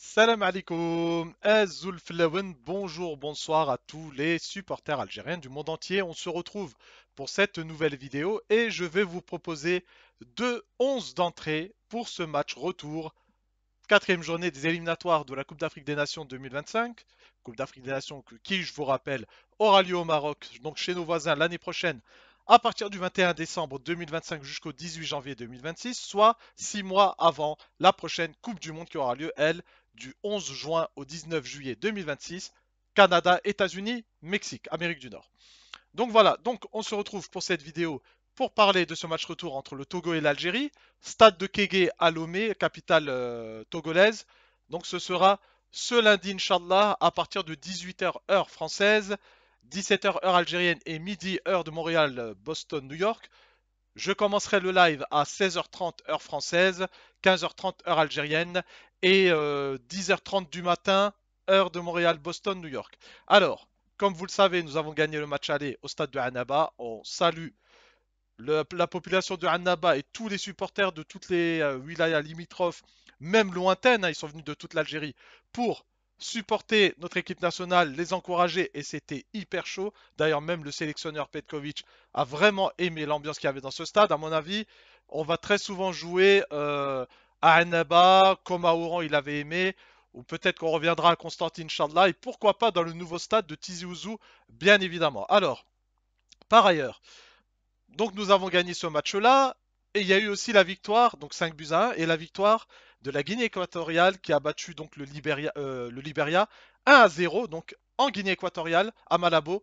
Salam alaikum, Azulflawen, bonjour, bonsoir à tous les supporters algériens du monde entier. On se retrouve pour cette nouvelle vidéo et je vais vous proposer deux 11 d'entrée pour ce match retour. Quatrième journée des éliminatoires de la Coupe d'Afrique des Nations 2025. Coupe d'Afrique des Nations qui, je vous rappelle, aura lieu au Maroc, donc chez nos voisins l'année prochaine à partir du 21 décembre 2025 jusqu'au 18 janvier 2026, soit six mois avant la prochaine Coupe du Monde qui aura lieu, elle, du 11 juin au 19 juillet 2026, Canada, États-Unis, Mexique, Amérique du Nord. Donc voilà, donc on se retrouve pour cette vidéo pour parler de ce match retour entre le Togo et l'Algérie, stade de Kégué à Lomé, capitale euh, togolaise. Donc ce sera ce lundi, Inch'Allah, à partir de 18h heure française, 17h heure algérienne et midi heure de Montréal, euh, Boston, New York. Je commencerai le live à 16h30 heure française, 15h30 heure algérienne et 10h30 euh, du matin heure de Montréal, Boston, New York. Alors, comme vous le savez, nous avons gagné le match aller au stade de Hanaba. On salue la population de Hanaba et tous les supporters de toutes les euh, wilayas limitrophes, même lointaines, hein, ils sont venus de toute l'Algérie, pour supporter notre équipe nationale, les encourager et c'était hyper chaud. D'ailleurs, même le sélectionneur Petkovic a vraiment aimé l'ambiance qu'il y avait dans ce stade. À mon avis, on va très souvent jouer euh, à Annaba, comme à il avait aimé. Ou peut-être qu'on reviendra à Constantine Chandla et pourquoi pas dans le nouveau stade de Tizi Ouzou, bien évidemment. Alors, par ailleurs, donc nous avons gagné ce match-là et il y a eu aussi la victoire, donc 5 buts à 1, et la victoire de la Guinée équatoriale qui a battu donc le Liberia, 1 euh, à 0 donc en Guinée équatoriale à Malabo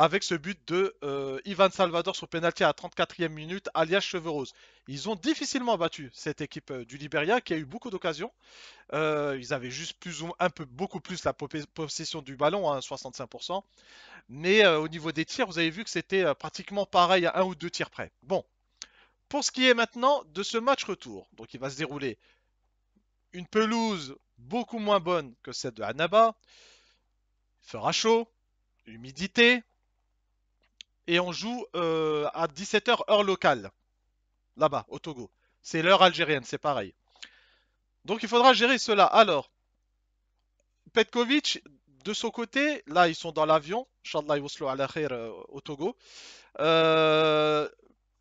avec ce but de euh, Ivan Salvador sur penalty à 34e minute, alias Cheveux Rose. Ils ont difficilement battu cette équipe euh, du Liberia qui a eu beaucoup d'occasions. ils avaient juste plus ou un peu beaucoup plus la possession du ballon, à hein, 65%. Mais au niveau des tirs, vous avez vu que c'était pratiquement pareil à un ou deux tirs près. Bon, pour ce qui est maintenant de ce match retour, donc il va se dérouler une pelouse beaucoup moins bonne que celle de Hanaba. Il fera chaud, humidité. Et on joue euh, à 17h heure locale, là-bas, au Togo. C'est l'heure algérienne, c'est pareil. Donc il faudra gérer cela. Alors, Petkovic, de son côté, là ils sont dans l'avion, Inch'Allah Yuslo al euh, au Togo. Euh,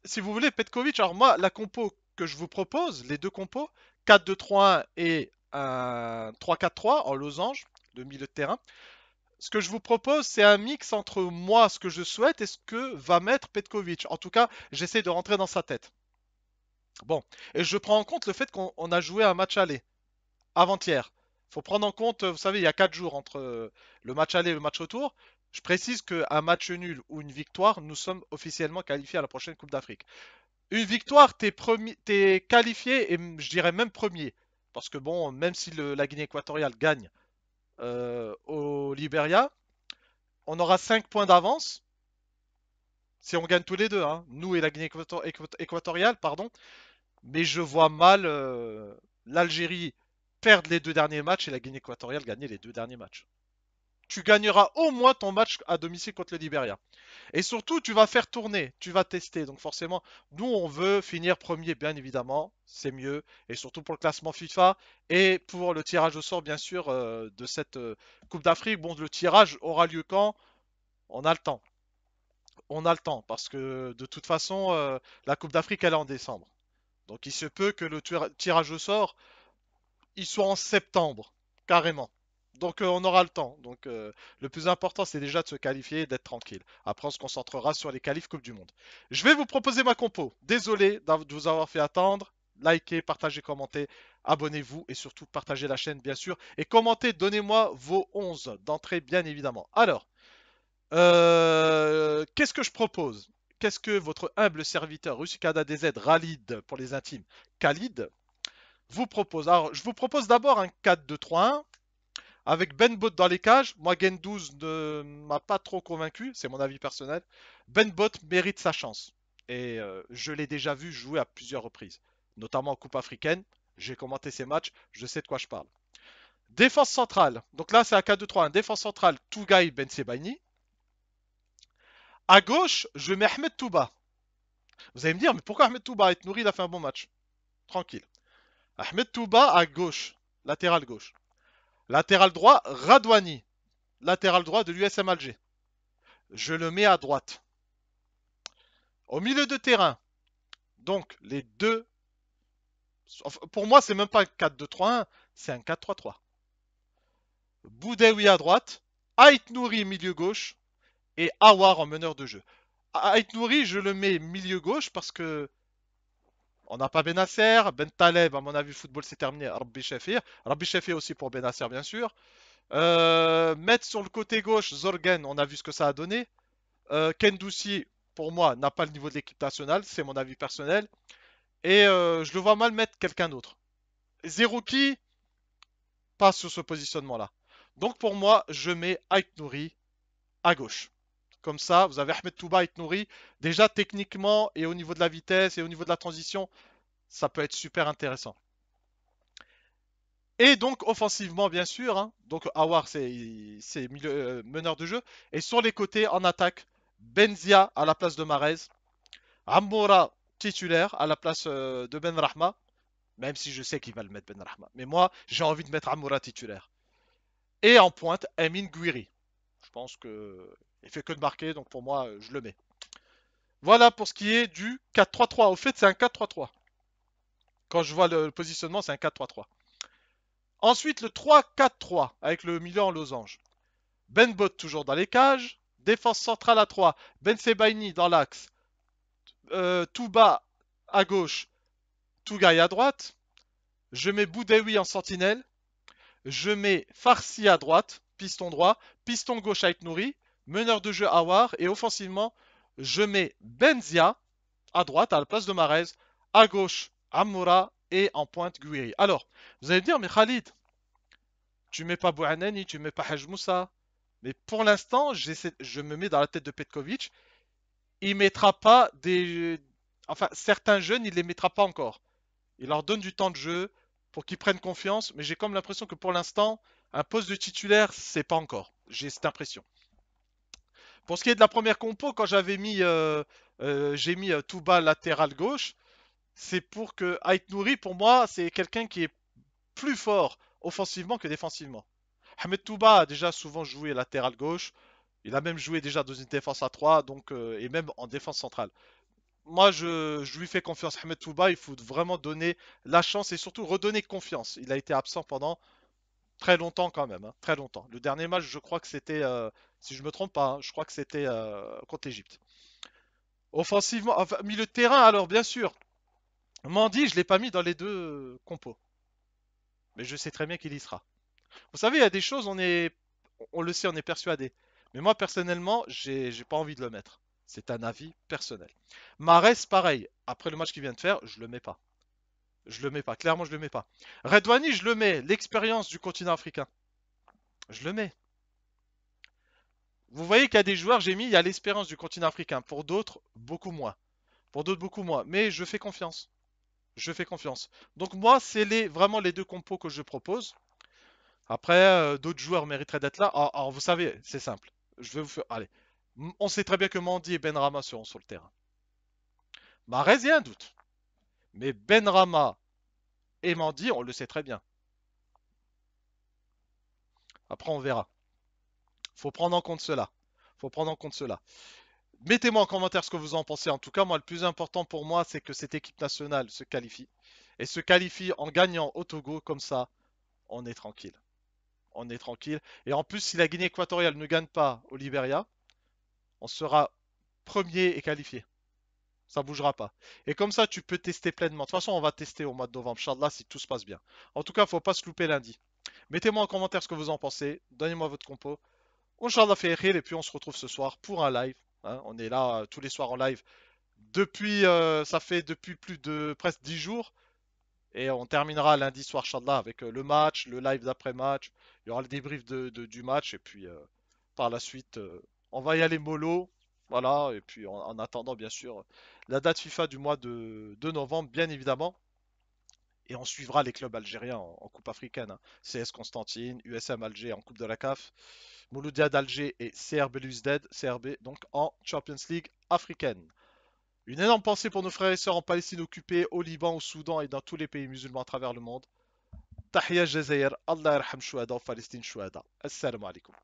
si vous voulez, Petkovic, alors moi, la compo que je vous propose, les deux compos, 4-2-3-1 et un 3-4-3 en losange de milieu de terrain. Ce que je vous propose, c'est un mix entre moi, ce que je souhaite, et ce que va mettre Petkovic. En tout cas, j'essaie de rentrer dans sa tête. Bon, et je prends en compte le fait qu'on a joué un match aller avant-hier. Il Faut prendre en compte, vous savez, il y a 4 jours entre le match aller et le match retour. Je précise qu'un match nul ou une victoire, nous sommes officiellement qualifiés à la prochaine Coupe d'Afrique. Une victoire, t'es es qualifié et je dirais même premier. Parce que bon, même si la Guinée équatoriale gagne euh, au Liberia, on aura 5 points d'avance. Si on gagne tous les deux, hein. nous et la Guinée équatoriale, pardon. Mais je vois mal euh, l'Algérie perdre les deux derniers matchs et la Guinée équatoriale gagner les deux derniers matchs tu gagneras au moins ton match à domicile contre le Liberia. Et surtout, tu vas faire tourner, tu vas tester. Donc forcément, nous, on veut finir premier, bien évidemment, c'est mieux. Et surtout pour le classement FIFA et pour le tirage au sort, bien sûr, euh, de cette euh, Coupe d'Afrique. Bon, le tirage aura lieu quand On a le temps. On a le temps, parce que de toute façon, euh, la Coupe d'Afrique, elle est en décembre. Donc il se peut que le tirage au sort, il soit en septembre, carrément. Donc euh, on aura le temps. Donc euh, le plus important c'est déjà de se qualifier et d'être tranquille. Après on se concentrera sur les qualifs Coupe du Monde. Je vais vous proposer ma compo. Désolé de vous avoir fait attendre likez, partagez, commentez, abonnez-vous et surtout partagez la chaîne bien sûr et commentez, donnez-moi vos 11 d'entrée bien évidemment. Alors, euh, qu'est-ce que je propose Qu'est-ce que votre humble serviteur Rusikada DZ, Ralid pour les intimes, Khalid, vous propose Alors, je vous propose d'abord un 4-2-3-1 avec Ben Bot dans les cages, moi 12 ne m'a pas trop convaincu, c'est mon avis personnel. Ben Bot mérite sa chance. Et euh, je l'ai déjà vu jouer à plusieurs reprises, notamment en Coupe africaine. J'ai commenté ses matchs, je sais de quoi je parle. Défense centrale. Donc là, c'est à 4 2 3 Défense centrale, Tougaï Ben Sebaini. À gauche, je mets Ahmed Touba. Vous allez me dire, mais pourquoi Ahmed Touba Et Nouri, il a fait un bon match. Tranquille. Ahmed Touba à gauche, latéral gauche. Latéral droit, Radouani. Latéral droit de l'USM Alger. Je le mets à droite. Au milieu de terrain, donc les deux. Pour moi, c'est même pas un 4-2-3-1, c'est un 4-3-3. oui à droite, Ait Nouri milieu gauche et Awar en meneur de jeu. Ait Nouri, je le mets milieu gauche parce que on n'a pas Benasser, Ben Taleb, à mon avis, football c'est terminé, Rabbi Shafir. Rabbi Shafir aussi pour Benasser, bien sûr. Euh, mettre sur le côté gauche Zorgen, on a vu ce que ça a donné. Euh, Kendoussi, pour moi, n'a pas le niveau de l'équipe nationale, c'est mon avis personnel. Et euh, je le vois mal mettre quelqu'un d'autre. Zerouki pas sur ce positionnement-là. Donc pour moi, je mets Aït à gauche. Comme ça, vous avez Ahmed Touba et Nouri. Déjà, techniquement, et au niveau de la vitesse, et au niveau de la transition, ça peut être super intéressant. Et donc, offensivement, bien sûr. Hein, donc, Awar, c'est euh, meneur de jeu. Et sur les côtés, en attaque, Benzia à la place de Marez. Amoura, titulaire, à la place euh, de Benrahma. Même si je sais qu'il va le mettre Ben Mais moi, j'ai envie de mettre Amoura titulaire. Et en pointe, Amin Guiri pense que fait que de marquer, donc pour moi, je le mets. Voilà pour ce qui est du 4-3-3. Au fait, c'est un 4-3-3. Quand je vois le positionnement, c'est un 4-3-3. Ensuite, le 3-4-3 avec le milieu en losange. Ben Bot, toujours dans les cages. Défense centrale à 3. Ben Sebaini dans l'axe. Euh, Touba à gauche. Tougaï à droite. Je mets Boudewi en sentinelle. Je mets Farsi à droite, piston droit piston gauche avec Nouri, meneur de jeu Awar, et offensivement, je mets Benzia à droite à la place de Marez, à gauche Amoura et en pointe Guiri. Alors, vous allez me dire, mais Khalid, tu mets pas Bouhanani, tu mets pas Hajmoussa. Moussa. Mais pour l'instant, je me mets dans la tête de Petkovic. Il mettra pas des. Enfin, certains jeunes, il les mettra pas encore. Il leur donne du temps de jeu, pour qu'ils prennent confiance, mais j'ai comme l'impression que pour l'instant, un poste de titulaire, c'est pas encore. J'ai cette impression. Pour ce qui est de la première compo, quand j'avais mis, euh, euh, j'ai mis euh, Touba latéral gauche, c'est pour que Ait Nouri, pour moi, c'est quelqu'un qui est plus fort offensivement que défensivement. Ahmed Touba a déjà souvent joué latéral gauche. Il a même joué déjà dans une défense à 3 donc, et même en défense centrale moi, je, lui fais confiance. Ahmed Touba, il faut vraiment donner la chance et surtout redonner confiance. Il a été absent pendant très longtemps quand même, hein, très longtemps. Le dernier match, je crois que c'était, euh, si je me trompe pas, hein, je crois que c'était euh, contre l'Égypte. Offensivement, enfin, mis le terrain, alors bien sûr. Mandy, je ne l'ai pas mis dans les deux compos, mais je sais très bien qu'il y sera. Vous savez, il y a des choses, on est, on le sait, on est persuadé. Mais moi personnellement, j'ai pas envie de le mettre. C'est un avis personnel. Mares, pareil. Après le match qu'il vient de faire, je le mets pas. Je le mets pas. Clairement, je le mets pas. Redouani, je le mets. L'expérience du continent africain. Je le mets. Vous voyez qu'il y a des joueurs, j'ai mis, il y a l'espérance du continent africain. Pour d'autres, beaucoup moins. Pour d'autres, beaucoup moins. Mais je fais confiance. Je fais confiance. Donc moi, c'est les, vraiment les deux compos que je propose. Après, euh, d'autres joueurs mériteraient d'être là. alors ah, ah, vous savez, c'est simple. Je vais vous faire... Allez. On sait très bien que Mandy et Benrama seront sur le terrain. Marez, il y a un doute. Mais ben Rama et Mandy, on le sait très bien. Après, on verra. Faut prendre en compte cela. Faut prendre en compte cela. Mettez-moi en commentaire ce que vous en pensez. En tout cas, moi, le plus important pour moi, c'est que cette équipe nationale se qualifie. Et se qualifie en gagnant au Togo. Comme ça, on est tranquille. On est tranquille. Et en plus, si la Guinée équatoriale ne gagne pas au Liberia, on sera premier et qualifié. Ça bougera pas. Et comme ça, tu peux tester pleinement. De toute façon, on va tester au mois de novembre, Inch'Allah, si tout se passe bien. En tout cas, faut pas se louper lundi. Mettez-moi en commentaire ce que vous en pensez. Donnez-moi votre compo. Inch'Allah, fait Et puis, on se retrouve ce soir pour un live. Hein. on est là euh, tous les soirs en live. Depuis, euh, ça fait depuis plus de presque dix jours. Et on terminera lundi soir, Inch'Allah, avec euh, le match, le live d'après-match. Il y aura le débrief du match. Et puis, par la suite on va y aller mollo. Voilà, et puis en, attendant, bien sûr, la date FIFA du mois de, novembre, bien évidemment. Et on suivra les clubs algériens en, Coupe africaine. Hein. CS Constantine, USM Alger en Coupe de la CAF, Mouloudia d'Alger et CRB CRB donc en Champions League africaine. Une énorme pensée pour nos frères et sœurs en Palestine occupée, au Liban, au Soudan et dans tous les pays musulmans à travers le monde. Tahia Jazair, Allah Shouada, Palestine shuhada Assalamu alaikum.